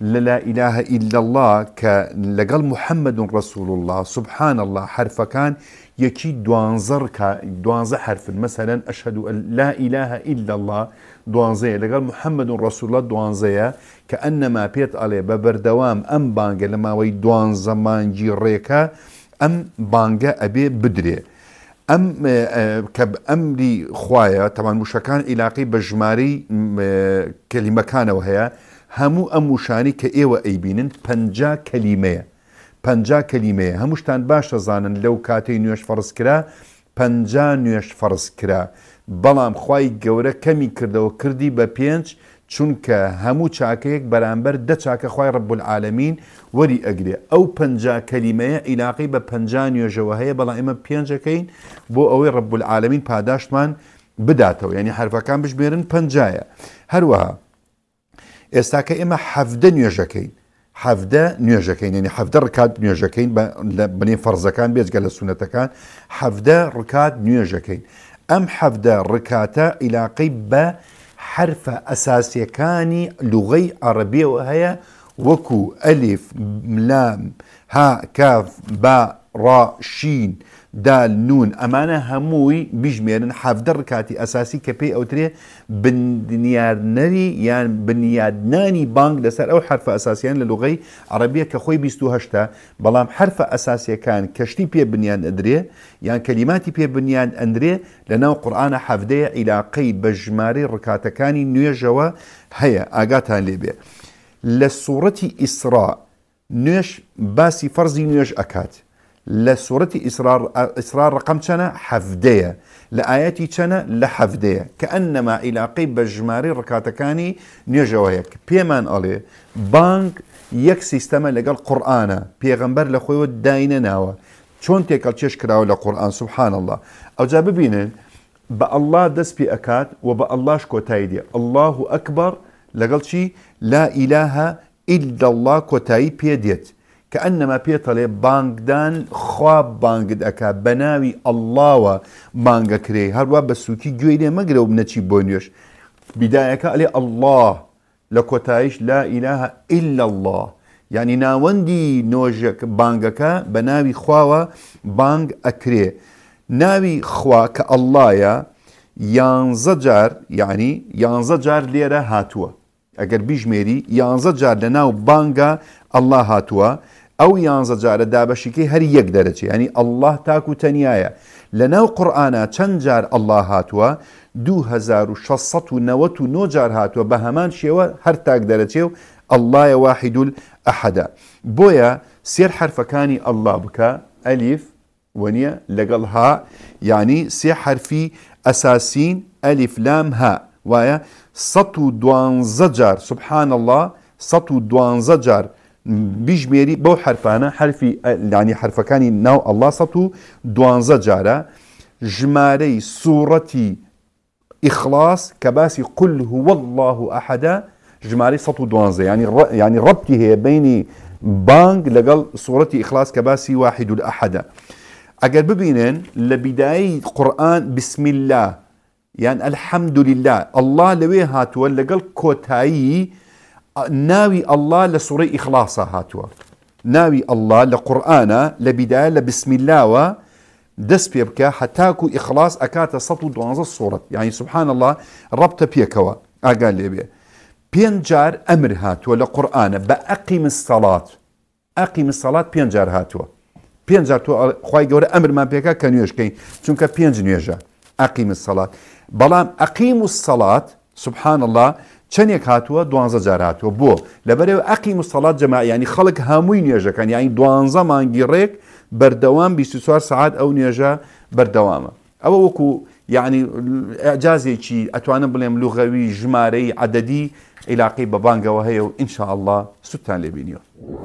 لا إله إلا الله کە محمد رسول الله سبحان الله حرف كان كا یەکی حرف مثلا أشهد أن لا إله إلا الله لقال محمد رسول الله دوانزەیە كأنما بيت پێت ئەڵێ دوام أم بانجا لما وي ماوەی مانجي ريكا أم بانجا أبي بدري ام آه، آه، كب امري خوايا طبعا موشەکان عیلاقی بجماري آه، كلمه كان وهي هەموو ئەم وشانی کە ئێوە ئەیبینن پ کەلیمەیە پ کەلیمەیە هەمووشتان باشە زانن لەو کاتەی نوێش فەرزکرا پ نوێش فەرز کرا بەڵام خی گەورە کەمی کردەوە کردی بە پێنج چونکە هەموو چاکەیەک بەرامبەر دە چاکە خی ڕبول العالمین وەری ئەگرێ ئەو پ کەلیمەیە عیلاقی بە پ نوێژەوە هەیە بەڵام ئمە پێنجەکەین بۆ ئەوەی ڕبول العالمین پاداشتمان بداتەوە ینی حرفەکان بشبێرن پنجایە هەروەها استاك اما حفدا نيوجاكين حفدا نيوجاكين يعني حفدا ركاد نيوجاكين بني فرزا كان بيز قال السنة كان حفدا ركاد نيوجاكين ام حفدا ركاتا الى قب حرف اساسي كان لغي عربية وهي وكو الف لام ها كاف با را شين دال نون ئەمانە هەمووی بیژمێرن حەفدە ڕکاتی ئەساسی کە پێی ئەوترێ بنیارنەری یان بنیادنانی بانک لەسەر ئەو حرفە ئەساسیان لە لوغی عربیە کە خۆی 28 بەڵام حرفە ئەساسیەکان کەشتی پێ بنیان ئەدرێ یان کەلیماتی پێ بنیان ئەندرێ لە ناو قورآانە حەفدەیە عیلاقی بە ژمارەی ڕکاتەکانی نوێژەوە هەیە ئاگاتان لێبێ لە سوورەتی ئیسرا نوێش باسی فەرزی نوێژ ئەکات لسورة إسرار إسرار رقم شنا حفدية لآياتي شنا لحفدية كأنما إلى علاقي جماري ركاتكاني نيجوا هيك بيمان عليه بانك يك سيستم لەگەڵ قورآانە بيغمبر لخوي خۆیەوە ناوى شون چۆن تێکەڵ چێش کراوە سبحان الله أو جاب بە با الله دس بي أكاد وبا الله شكو تايدي الله أكبر ئەکبەر لەگەڵ لا إله إلا الله كتاي بيديت کە ئەنەما پێتەڵێ بانگدان خوا بانگت ئەکا بە ناوی ئەللاوە بانگەکرێ هەروە بە سووکی گوێنێ مەگرە و بنەچی بۆ نوێش بیدایەکە ئەلێ ئەلله لە کۆتایش لا ئیلاها إلا الله یعنی ناوەندی نۆژێک بانگەکە بە ناوی خواوە بانگ ئەکرێ ناوی خوا کە ئەللایە یانزە جار یعنی یانزە جار لێرە هاتووە ئەگەر بیژمێری یانزە جار لە ناو بانگە ئەله هاتووە ئەو یانزە جارە دابەشیکەی هەر یەک دەرەچی ینی ئەله تاکو تەنایە لە ناو قورآە چەند جار ئەله هاتووە 2690 جار هاتووە بە هەمان شێوە هەر تاک دەرەچێ و ئەلهە واحیدول ئەحدا بۆیە سێر حرفەکانی ئەله بکە ئەلیف ونیە لەگەڵ ها ینی سێ حرفی ئەساسین ئەلیف لام ها وایە 12 جار سبحان الله 12 جار بیژمێری بەو حرفانە حرفی حرف حرفەکانی ناو الله سطو جارە ژمارەی سوورەتی ئیخلاص اخلاص باسی قل هو الله ئەحدا سطو 12 ینی ینی ڕبتی هەیە بینی بانگ لەگەڵ سوورەتی ئیخلاص کە باسی واحد ئەحدا اگر ببینن لە قران بسم الله یان ئەلحەمدوللا ئەله لەوێ هاتووە لەگەڵ کۆتایی ناوی ئەله لە سوڕی ئیخلاسە هاتووە ناوی ئەله لە قورآە لە بیدایە لە بسمیلاوە دەست پێ بکە هەتاکو ئیخلاص ئەکاتە 12 سوورەت یعنی سبحان الله ڕبتە پێکەوە ئاگا لێبێ پێنج جار ئەمر هاتووە لە قورآە بە ئەقی مستەڵات ئەقی مستەڵات پێنج جار هاتووە پێنج جار تۆ خی گەورە ئەمرمان پێکا کە نوێشکەین چونکە پێنج نوێژە اقيم الصلاة بلام اقيم الصلاة سبحان الله چنيك هاتوا دوانزا جاراتوا بو لبريو اقيم الصلاة جماعة يعني خلق هاموي نيجا كان يعني دوانزا مان جيريك بردوام بيسوسوار ساعات او نيجا بردوام او وكو يعني اعجازي شي اتوانا بليم لغوي جماري عددي علاقي ببانغا وهيو ان شاء الله ستان لبينيو